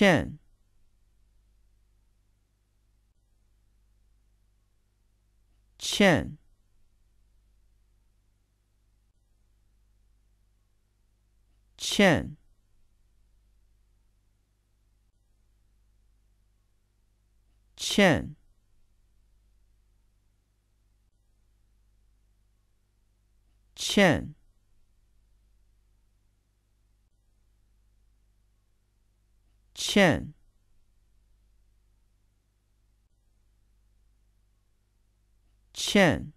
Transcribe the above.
欠，欠，欠，欠，欠。欠欠